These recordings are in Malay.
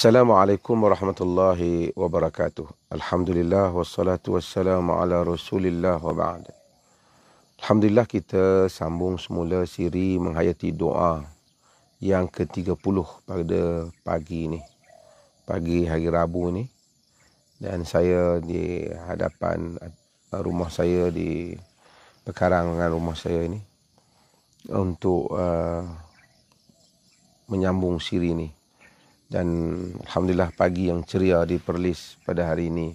Assalamualaikum warahmatullahi wabarakatuh. Alhamdulillah wassalatu wassalamu ala Rasulillah wa ba'd. Alhamdulillah kita sambung semula siri menghayati doa yang ke-30 pada pagi ini. Pagi hari Rabu ini dan saya di hadapan rumah saya di pekarangan rumah saya ini untuk uh, menyambung siri ini dan alhamdulillah pagi yang ceria di Perlis pada hari ini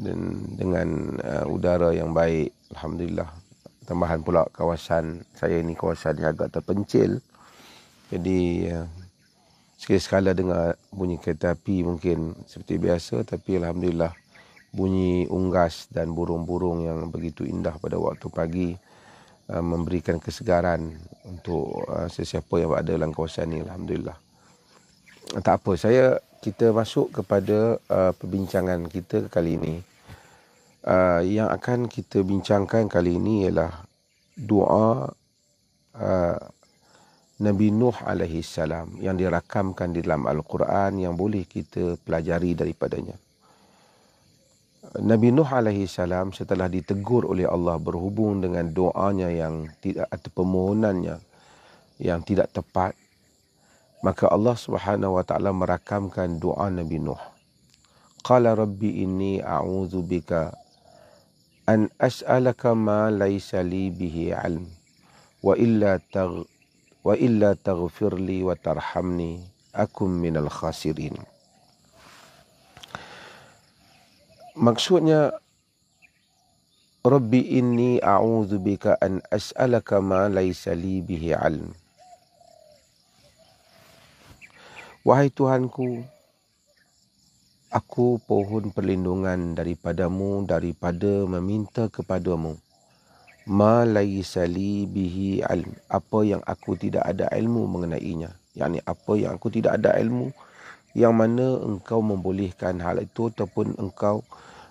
dan dengan uh, udara yang baik alhamdulillah tambahan pula kawasan saya ini kawasan yang agak terpencil jadi uh, sekali-sekala dengar bunyi kereta api mungkin seperti biasa tapi alhamdulillah bunyi unggas dan burung-burung yang begitu indah pada waktu pagi uh, memberikan kesegaran untuk uh, sesiapa yang ada dalam kawasan ini alhamdulillah tak apa saya kita masuk kepada uh, perbincangan kita kali ini uh, yang akan kita bincangkan kali ini ialah doa uh, Nabi Nuh alaihi salam yang dirakamkan di dalam al-Quran yang boleh kita pelajari daripadanya Nabi Nuh alaihi salam setelah ditegur oleh Allah berhubung dengan doanya yang tidak atau permohonannya yang tidak tepat Maka Allah Subhanahu wa taala merakamkan doa Nabi Nuh. Qala rabbi inni a'udzu bika an as'alaka ma laysa li bihi 'ilm wa illa tagh wa illa taghfirli wa tarhamni akum minal khasirin. Maksudnya Rabbi inni a'udzu bika an as'alaka ma laysa li bihi 'ilm Wahai Tuhanku, aku pohon perlindungan daripadamu daripada meminta kepadamu. Ma laisali bihi ilm. Apa yang aku tidak ada ilmu mengenainya. Yang ini apa yang aku tidak ada ilmu yang mana engkau membolehkan hal itu ataupun engkau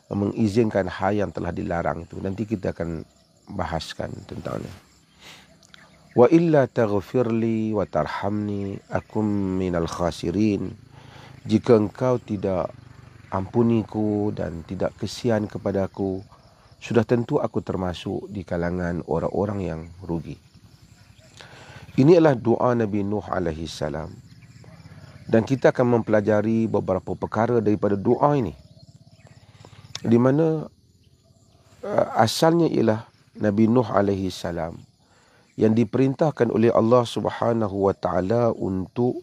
mengizinkan hal yang telah dilarang itu. Nanti kita akan bahaskan tentangnya wa illa taghfirli wa tarhamni akum minal khasirin jika engkau tidak ampuniku dan tidak kesian kepada aku, sudah tentu aku termasuk di kalangan orang-orang yang rugi ini adalah doa Nabi Nuh alaihi salam dan kita akan mempelajari beberapa perkara daripada doa ini di mana uh, asalnya ialah Nabi Nuh alaihi salam yang diperintahkan oleh Allah Subhanahu wa taala untuk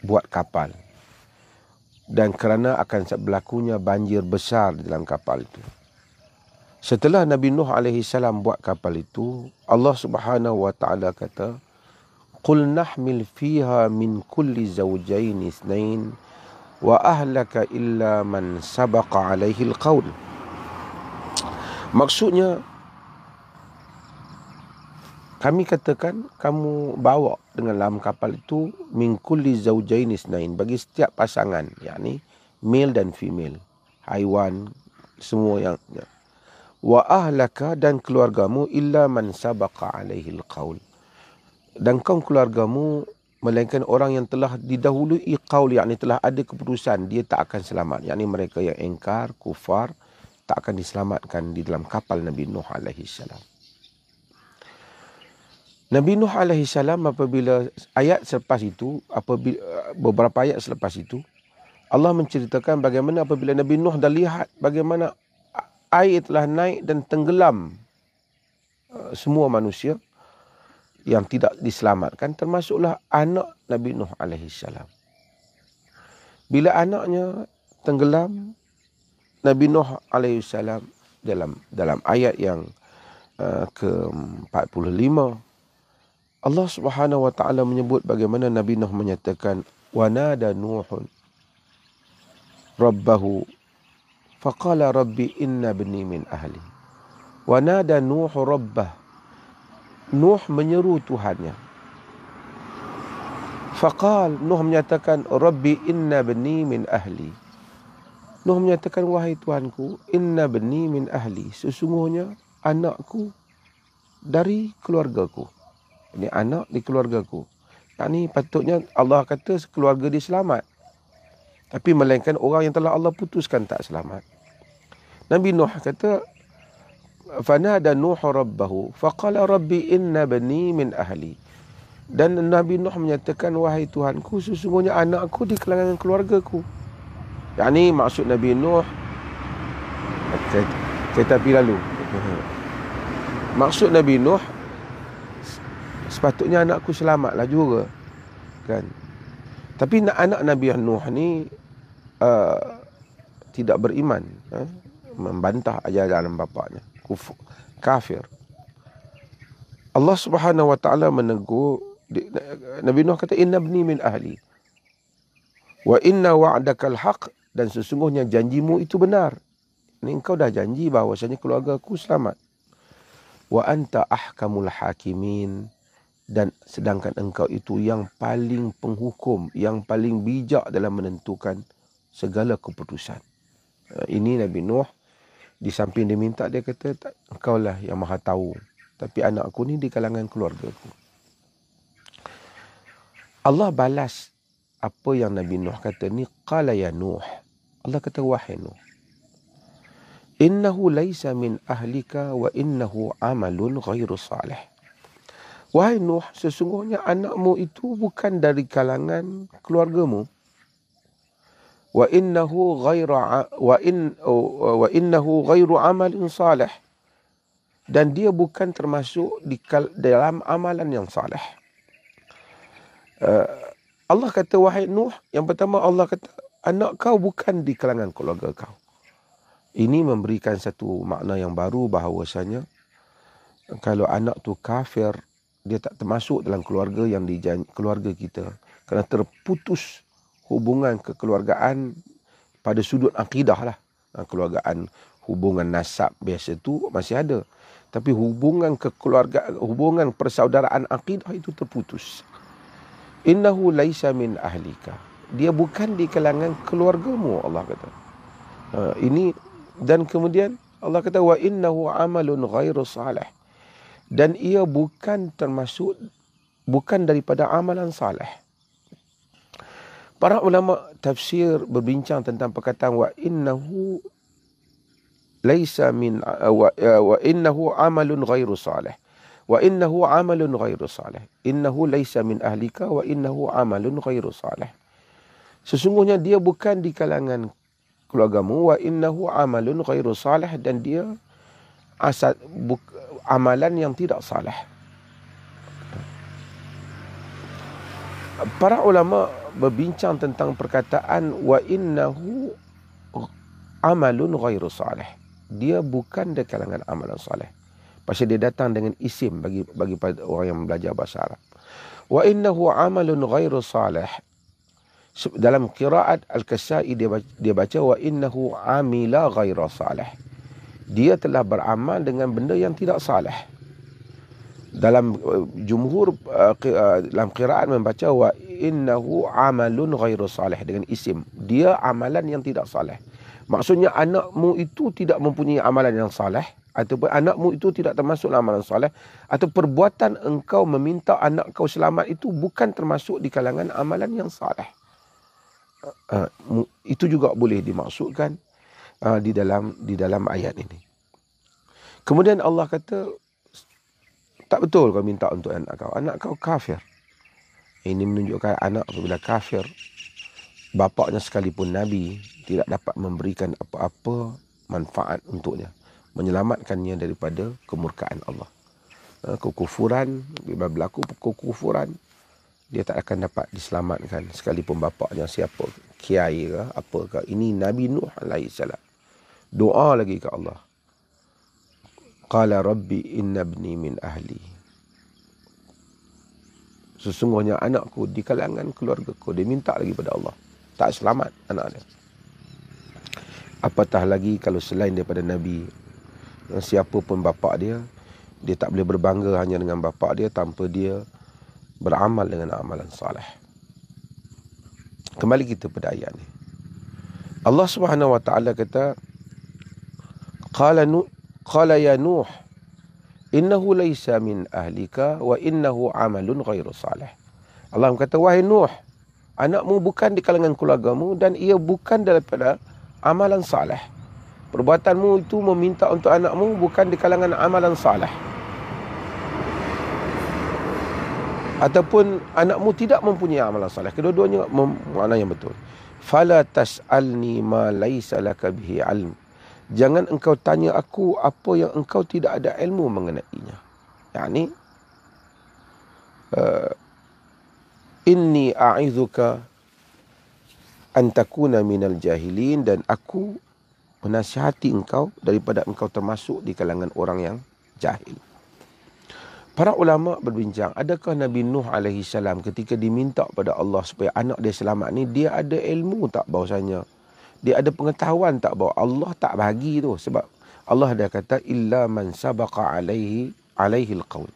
buat kapal dan kerana akan berlakunya banjir besar di dalam kapal itu setelah Nabi Nuh alaihi salam buat kapal itu Allah Subhanahu wa taala kata qul nahmil fiha min kulli zawjayn ithnain wa ahlaka illa man sabaqa alaihi alqaul maksudnya kami katakan kamu bawa dengan dalam kapal itu di Zaujainis nain bagi setiap pasangan yakni male dan female haiwan semua yang ya. wa ahlaka dan keluargamu illa man sabaqa alaihi alqaul dan kaum keluargamu melainkan orang yang telah didahului qaul yakni telah ada keputusan dia tak akan selamat yakni mereka yang engkar kufar tak akan diselamatkan di dalam kapal Nabi Nuh alaihi salam Nabi Nuh alaihi salam apabila ayat selepas itu apabila beberapa ayat selepas itu Allah menceritakan bagaimana apabila Nabi Nuh dah lihat bagaimana air telah naik dan tenggelam eh, semua manusia yang tidak diselamatkan termasuklah anak Nabi Nuh alaihi salam. Bila anaknya tenggelam Nabi Nuh alaihi salam dalam dalam ayat yang uh, eh, ke-45 Allah Subhanahu wa taala menyebut bagaimana Nabi Nuh menyatakan wana da nuhun rabbahu faqala rabbi inna bani min ahli wana da nuh rabbah nuh menyeru tuhannya faqal nuh menyatakan rabbi inna bani min ahli nuh menyatakan wahai tuhanku inna bani min ahli sesungguhnya anakku dari keluargaku ini anak di keluarga aku. Yang ni patutnya Allah kata keluarga dia selamat. Tapi melainkan orang yang telah Allah putuskan tak selamat. Nabi Nuh kata, "Fana dan Nuh Rabbahu, Faqala Rabbi inna bani min ahli. Dan Nabi Nuh menyatakan, Wahai Tuhanku, sesungguhnya anakku di kalangan keluargaku. Yang ni maksud Nabi Nuh, Saya tak lalu. Maksud Nabi Nuh, sepatutnya anakku selamatlah juga kan tapi nak anak Nabi Nuh ni uh, tidak beriman eh? membantah ajaran bapaknya kufur kafir Allah Subhanahu wa taala menegur Nabi Nuh kata Inna innabni min ahli wa inna wa'dakal haq dan sesungguhnya janjimu itu benar ini engkau dah janji bahwasanya keluarga aku selamat wa anta ahkamul hakimin dan sedangkan engkau itu yang paling penghukum, yang paling bijak dalam menentukan segala keputusan. Eh, ini Nabi Nuh, di samping dia minta, dia kata, engkau lah yang maha tahu. Tapi anak aku ni di kalangan keluarga aku. Allah balas apa yang Nabi Nuh kata ni, Qala ya Nuh. Allah kata, wahai Nuh. Innahu laisa min ahlika wa innahu amalun ghairu salih. Wahai Nuh, sesungguhnya anakmu itu bukan dari kalangan keluargamu. Wa innahu ghairu wa in oh, wa innahu ghairu amalin salih. Dan dia bukan termasuk di dalam amalan yang salih. Eh, Allah kata wahai Nuh, yang pertama Allah kata anak kau bukan di kalangan keluarga kau. Ini memberikan satu makna yang baru bahawasanya kalau anak tu kafir dia tak termasuk dalam keluarga yang di keluarga kita kerana terputus hubungan kekeluargaan pada sudut akidah lah ha, keluargaan hubungan nasab biasa tu masih ada tapi hubungan kekeluargaan hubungan persaudaraan akidah itu terputus innahu laisa min ahlika dia bukan di kalangan keluargamu Allah kata ha, ini dan kemudian Allah kata wa innahu amalun ghairu salih dan ia bukan termasuk bukan daripada amalan saleh. Para ulama tafsir berbincang tentang perkataan wa innahu laisa min uh, wa, uh, wa innahu amalun ghairu saleh. Wa innahu amalun ghairu saleh. Innahu laisa min ahlika wa innahu amalun ghairu saleh. Sesungguhnya dia bukan di kalangan keluargamu wa innahu amalun ghairu saleh dan dia asal buk, amalan yang tidak salah. Para ulama berbincang tentang perkataan wa innahu amalun ghairu salih. Dia bukan dari kalangan amalan salih. Pasal dia datang dengan isim bagi bagi orang yang belajar bahasa Arab. Wa innahu amalun ghairu salih. Dalam kiraat Al-Kasai dia dia baca wa innahu amila ghairu salih dia telah beramal dengan benda yang tidak salah dalam uh, jumhur uh, uh, dalam qiraat membaca wa innahu amalun ghairu salih dengan isim dia amalan yang tidak salah maksudnya anakmu itu tidak mempunyai amalan yang salah ataupun anakmu itu tidak termasuk amalan salah atau perbuatan engkau meminta anak kau selamat itu bukan termasuk di kalangan amalan yang salah itu juga boleh dimaksudkan uh, di dalam di dalam ayat ini. Kemudian Allah kata tak betul kau minta untuk anak kau. Anak kau kafir. Ini menunjukkan anak apabila kafir bapaknya sekalipun nabi tidak dapat memberikan apa-apa manfaat untuknya menyelamatkannya daripada kemurkaan Allah. Ah, kekufuran bila berlaku kekufuran dia tak akan dapat diselamatkan sekalipun bapaknya siapa kiai ke apa ke ini nabi nuh alaihi salam doa lagi ke Allah. Qala rabbi innabni min ahli. Sesungguhnya anakku di kalangan keluarga keluargaku dia minta lagi pada Allah. Tak selamat anak dia. Apatah lagi kalau selain daripada nabi siapa pun bapa dia dia tak boleh berbangga hanya dengan bapa dia tanpa dia beramal dengan amalan soleh. Kembali kita pada ayat ini. Allah Subhanahu Wa Taala kata qala nu qala ya nuh innahu laysa min ahlika wa innahu amalun ghairu salih Allah kata wahai nuh anakmu bukan di kalangan keluargamu dan ia bukan daripada amalan salih perbuatanmu itu meminta untuk anakmu bukan di kalangan amalan salih ataupun anakmu tidak mempunyai amalan salih kedua-duanya mem- makna yang betul fala tas'alni ma laysa laka ilm Jangan engkau tanya aku apa yang engkau tidak ada ilmu mengenainya. Yang ini, eh, Inni a'idhuka antakuna minal jahilin dan aku menasihati engkau daripada engkau termasuk di kalangan orang yang jahil. Para ulama berbincang, adakah Nabi Nuh alaihi salam ketika diminta pada Allah supaya anak dia selamat ni dia ada ilmu tak bahasanya? dia ada pengetahuan tak bahawa Allah tak bagi tu sebab Allah dah kata illa man sabaqa alaihi alaihi alqaul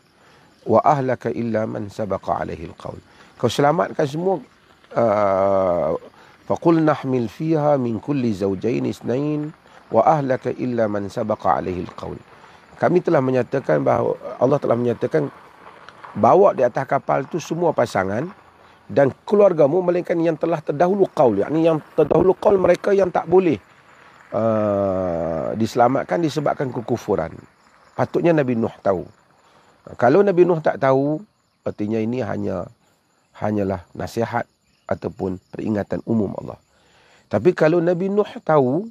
wa ahlaka illa man sabaqa alaihi alqaul kau selamatkan semua uh, fa qul nahmil fiha min kulli zawjayn isnain wa ahlaka illa man sabaqa alaihi alqaul kami telah menyatakan bahawa Allah telah menyatakan bawa di atas kapal tu semua pasangan dan keluargamu melainkan yang telah terdahulu kaul yakni yang terdahulu kaul mereka yang tak boleh uh, diselamatkan disebabkan kekufuran patutnya Nabi Nuh tahu kalau Nabi Nuh tak tahu artinya ini hanya hanyalah nasihat ataupun peringatan umum Allah tapi kalau Nabi Nuh tahu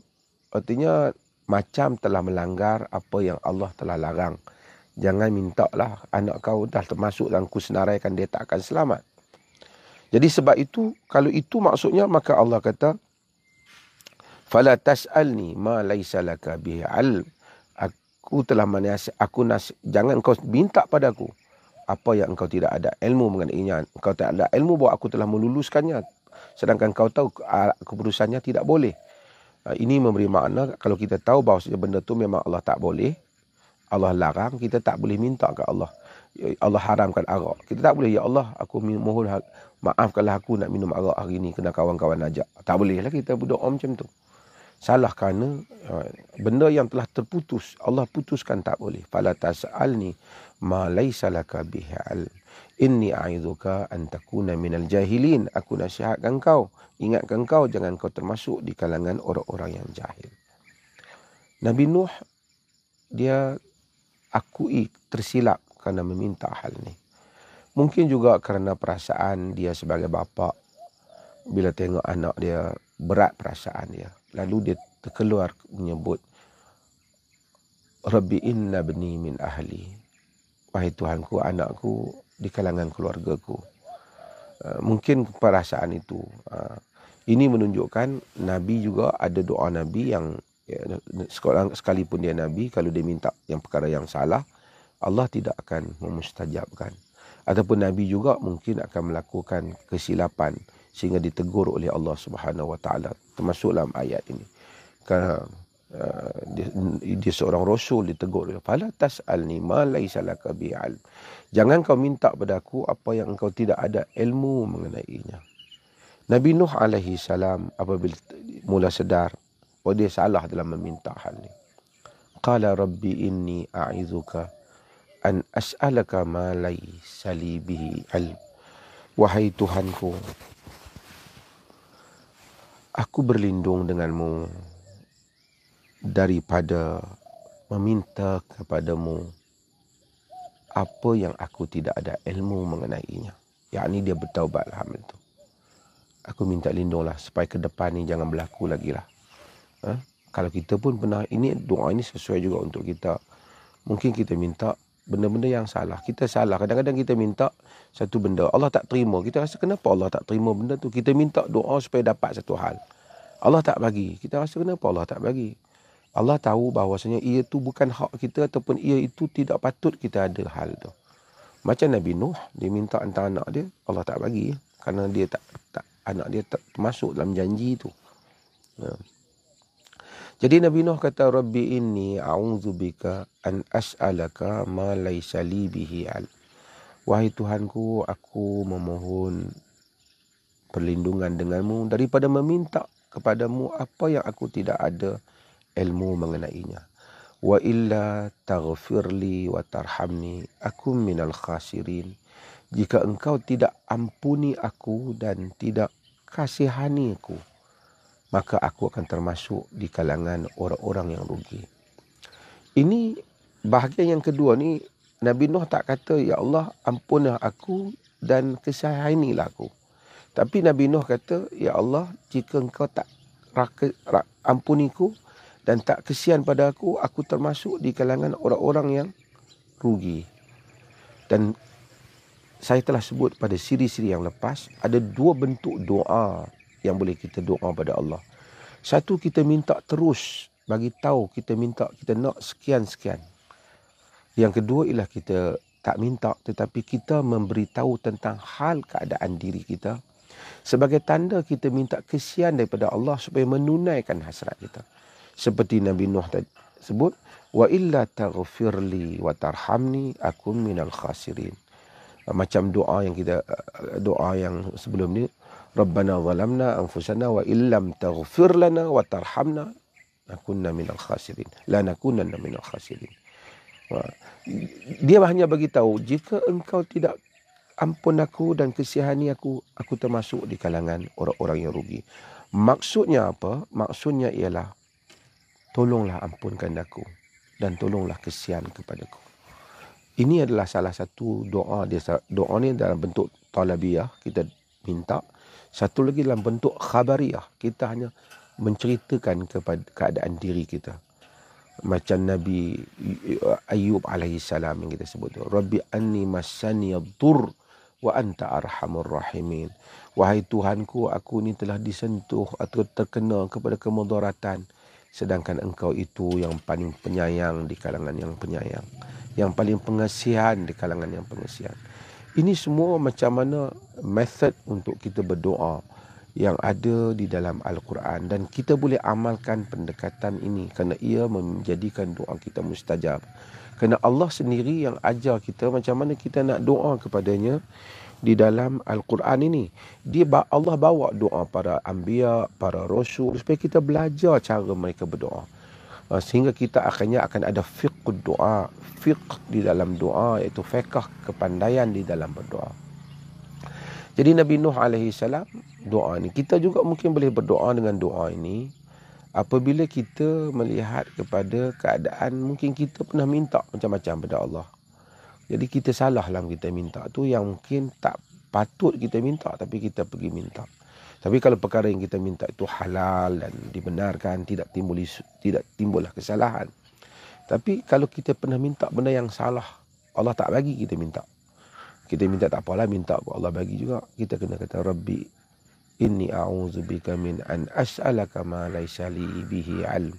artinya macam telah melanggar apa yang Allah telah larang jangan mintalah anak kau dah termasuk dalam kusenaraikan dia tak akan selamat jadi sebab itu kalau itu maksudnya maka Allah kata fala tasalni ma laisa laka bihi alim aku telah menasihat aku nas jangan kau minta padaku apa yang engkau tidak ada ilmu mengenainya engkau tak ada ilmu bahawa aku telah meluluskannya sedangkan kau tahu keputusannya tidak boleh ini memberi makna kalau kita tahu bahawa benda tu memang Allah tak boleh Allah larang kita tak boleh minta ke Allah ya, Allah haramkan arak kita tak boleh ya Allah aku mohon maafkanlah aku nak minum arak hari ni kena kawan-kawan ajak. Tak bolehlah kita berdoa macam tu. Salah kerana ha, benda yang telah terputus, Allah putuskan tak boleh. Fala tas'alni ma laysa laka bihi Inni a'idhuka an takuna minal jahilin. Aku nasihatkan kau, ingatkan kau jangan kau termasuk di kalangan orang-orang yang jahil. Nabi Nuh dia akui tersilap kerana meminta hal ni. Mungkin juga kerana perasaan dia sebagai bapa bila tengok anak dia berat perasaan dia. Lalu dia terkeluar menyebut Rabbi inna bni min ahli. Wahai Tuhanku, anakku di kalangan keluargaku. Eh, mungkin perasaan itu eh, ini menunjukkan nabi juga ada doa nabi yang ya, sekalipun dia nabi kalau dia minta yang perkara yang salah Allah tidak akan memustajabkan ataupun nabi juga mungkin akan melakukan kesilapan sehingga ditegur oleh Allah Subhanahu wa taala termasuk dalam ayat ini Karena uh, dia, dia, seorang rasul ditegur oleh fala tasalni ma laisa lak jangan kau minta pada aku apa yang engkau tidak ada ilmu mengenainya Nabi Nuh alaihi salam apabila mula sedar bahawa oh, dia salah dalam meminta hal ini. Qala rabbi inni a'idhuka an as'alaka ma laysa li bihi al wahai tuhanku aku berlindung denganmu daripada meminta kepadamu apa yang aku tidak ada ilmu mengenainya yakni dia bertaubat lah amal tu aku minta lindunglah supaya ke depan ni jangan berlaku lagi lah ha? kalau kita pun pernah ini doa ini sesuai juga untuk kita mungkin kita minta benda-benda yang salah. Kita salah. Kadang-kadang kita minta satu benda. Allah tak terima. Kita rasa kenapa Allah tak terima benda tu. Kita minta doa supaya dapat satu hal. Allah tak bagi. Kita rasa kenapa Allah tak bagi. Allah tahu bahawasanya ia tu bukan hak kita ataupun ia itu tidak patut kita ada hal tu. Macam Nabi Nuh, dia minta antara anak dia, Allah tak bagi. Kerana dia tak, tak anak dia tak masuk dalam janji tu. Ya. Jadi Nabi Nuh kata Rabbi inni a'udzubika an as'alaka ma laisa li bihi al. Wahai Tuhanku, aku memohon perlindungan denganmu daripada meminta kepadamu apa yang aku tidak ada ilmu mengenainya. Wa illa taghfirli wa tarhamni aku minal khasirin. Jika engkau tidak ampuni aku dan tidak kasihani aku, maka aku akan termasuk di kalangan orang-orang yang rugi. Ini bahagian yang kedua ni Nabi Nuh tak kata ya Allah ampunlah aku dan kesayanginilah aku. Tapi Nabi Nuh kata ya Allah jika engkau tak raka, raka, ampuniku dan tak kesian pada aku aku termasuk di kalangan orang-orang yang rugi. Dan saya telah sebut pada siri-siri yang lepas ada dua bentuk doa yang boleh kita doa pada Allah. Satu kita minta terus bagi tahu kita minta kita nak sekian sekian. Yang kedua ialah kita tak minta tetapi kita memberitahu tentang hal keadaan diri kita sebagai tanda kita minta kesian daripada Allah supaya menunaikan hasrat kita. Seperti Nabi Nuh tadi sebut wa illa taghfirli wa tarhamni akum minal khasirin. Macam doa yang kita doa yang sebelum ni ربنا ظلمنا أنفسنا وإن لم تغفر لنا وترحمنا لنكن من الخاسرين لا نكون من الخاسرين dia hanya bagi tahu jika engkau tidak ampun aku dan kesihani aku aku termasuk di kalangan orang-orang yang rugi maksudnya apa maksudnya ialah tolonglah ampunkan aku dan tolonglah kesian kepadaku ini adalah salah satu doa dia doa ni dalam bentuk talabiyah kita minta satu lagi dalam bentuk khabariah. Kita hanya menceritakan kepada keadaan diri kita. Macam Nabi Ayub alaihi salam yang kita sebut tu. Rabbi anni masani dur wa anta arhamur rahimin. Wahai Tuhanku, aku ini telah disentuh atau terkena kepada kemudaratan. Sedangkan engkau itu yang paling penyayang di kalangan yang penyayang. Yang paling pengasihan di kalangan yang pengasihan. Ini semua macam mana method untuk kita berdoa yang ada di dalam Al-Quran dan kita boleh amalkan pendekatan ini kerana ia menjadikan doa kita mustajab. Kerana Allah sendiri yang ajar kita macam mana kita nak doa kepadanya di dalam Al-Quran ini. Dia Allah bawa doa para anbiya, para rasul supaya kita belajar cara mereka berdoa. Uh, sehingga kita akhirnya akan ada fiqh doa fiqh di dalam doa iaitu fiqh kepandaian di dalam berdoa jadi Nabi Nuh alaihi salam doa ni kita juga mungkin boleh berdoa dengan doa ini apabila kita melihat kepada keadaan mungkin kita pernah minta macam-macam pada Allah jadi kita salah dalam kita minta tu yang mungkin tak patut kita minta tapi kita pergi minta tapi kalau perkara yang kita minta itu halal dan dibenarkan, tidak timbul tidak timbullah kesalahan. Tapi kalau kita pernah minta benda yang salah, Allah tak bagi kita minta. Kita minta tak apalah, minta kok Allah bagi juga. Kita kena kata Rabbi inni a'udzubika min an as'alaka ma laysa li bihi 'ilm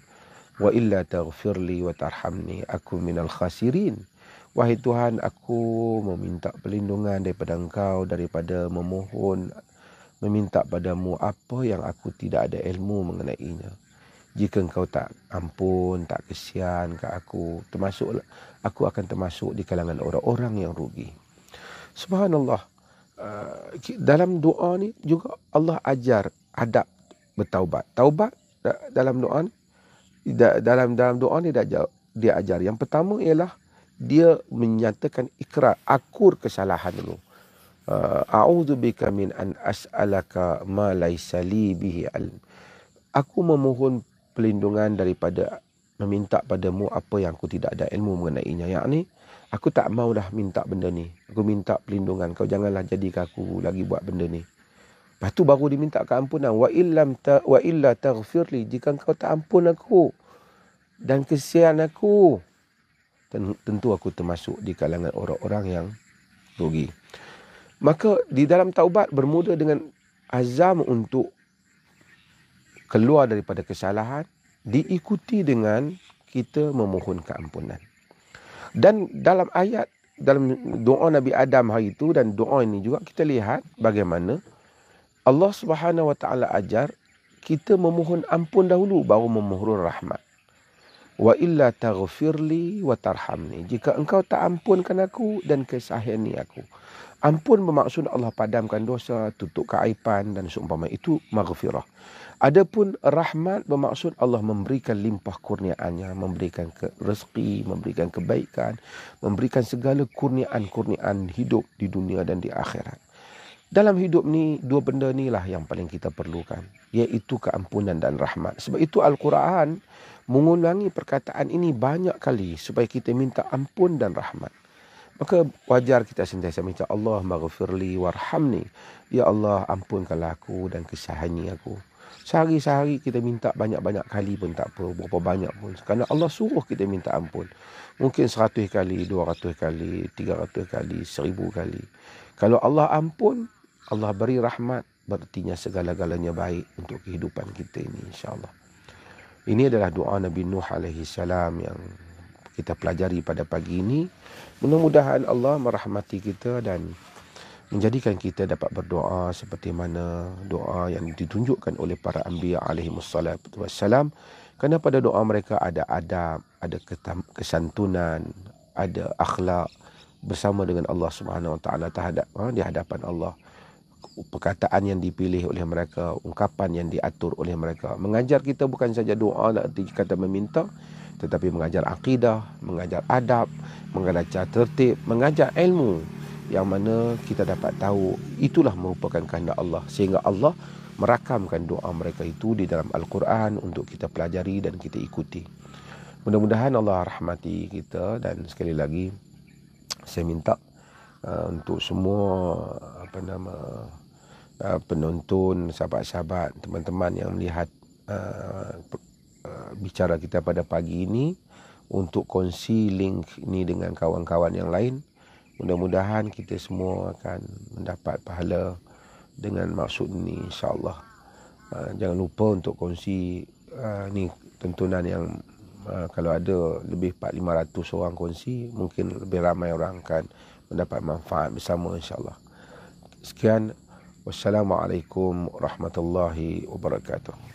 wa illa taghfirli wa tarhamni aku minal khasirin. Wahai Tuhan, aku meminta perlindungan daripada engkau, daripada memohon meminta padamu apa yang aku tidak ada ilmu mengenainya. Jika engkau tak ampun, tak kesian ke aku, termasuk aku akan termasuk di kalangan orang-orang yang rugi. Subhanallah, ah, dalam doa ni juga Allah ajar adab bertaubat. Taubat dalam doa ni, dalam dalam doa ni dia ajar, dia ajar. Yang pertama ialah dia menyatakan ikrar, akur kesalahan dulu uh, a'udzu bika min an as'alaka ma laisa li bihi ilm aku memohon pelindungan daripada meminta padamu apa yang aku tidak ada ilmu mengenainya yakni aku tak mau dah minta benda ni aku minta pelindungan kau janganlah jadikan aku lagi buat benda ni lepas tu baru diminta keampunan wa illam ta, wa illa taghfirli jika kau tak ampun aku dan kesian aku tentu aku termasuk di kalangan orang-orang yang rugi. Maka di dalam taubat bermula dengan azam untuk keluar daripada kesalahan diikuti dengan kita memohon keampunan. Dan dalam ayat dalam doa Nabi Adam hari itu dan doa ini juga kita lihat bagaimana Allah Subhanahu Wa Taala ajar kita memohon ampun dahulu baru memohon rahmat. Wa illa taghfirli wa tarhamni. Jika engkau tak ampunkan aku dan kesahian aku. Ampun bermaksud Allah padamkan dosa, tutup keaipan dan seumpama itu maghfirah. Adapun rahmat bermaksud Allah memberikan limpah kurniaannya, memberikan ke rezeki, memberikan kebaikan, memberikan segala kurniaan-kurniaan hidup di dunia dan di akhirat. Dalam hidup ni dua benda ni lah yang paling kita perlukan iaitu keampunan dan rahmat. Sebab itu Al-Quran mengulangi perkataan ini banyak kali supaya kita minta ampun dan rahmat. Maka wajar kita sentiasa minta Allah maghfirli warhamni. Ya Allah ampunkanlah aku dan kesahani aku. Sehari-sehari kita minta banyak-banyak kali pun tak apa. Berapa banyak pun. Kerana Allah suruh kita minta ampun. Mungkin seratus kali, dua ratus kali, tiga ratus kali, seribu kali. Kalau Allah ampun, Allah beri rahmat. Bertinya segala-galanya baik untuk kehidupan kita ini insyaAllah. Ini adalah doa Nabi Nuh alaihi salam yang kita pelajari pada pagi ini. Mudah-mudahan Allah merahmati kita dan menjadikan kita dapat berdoa seperti mana doa yang ditunjukkan oleh para anbiya alaihi wassalatu wassalam. Kerana pada doa mereka ada adab, ada kesantunan, ada akhlak bersama dengan Allah Subhanahu Wa Taala terhadap ha, di hadapan Allah. Perkataan yang dipilih oleh mereka, ungkapan yang diatur oleh mereka. Mengajar kita bukan saja doa nak kata meminta, tetapi mengajar akidah, mengajar adab, mengajar cara tertib, mengajar ilmu yang mana kita dapat tahu itulah merupakan kehendak Allah sehingga Allah merakamkan doa mereka itu di dalam Al-Quran untuk kita pelajari dan kita ikuti. Mudah-mudahan Allah rahmati kita dan sekali lagi saya minta uh, untuk semua apa nama uh, penonton, sahabat-sahabat, teman-teman yang melihat uh, Uh, bicara kita pada pagi ini untuk kongsi link ini dengan kawan-kawan yang lain. Mudah-mudahan kita semua akan mendapat pahala dengan maksud ini insya-Allah. Uh, jangan lupa untuk kongsi uh, ni tuntunan yang uh, kalau ada lebih 4500 orang kongsi mungkin lebih ramai orang akan mendapat manfaat bersama insya Sekian wassalamualaikum warahmatullahi wabarakatuh.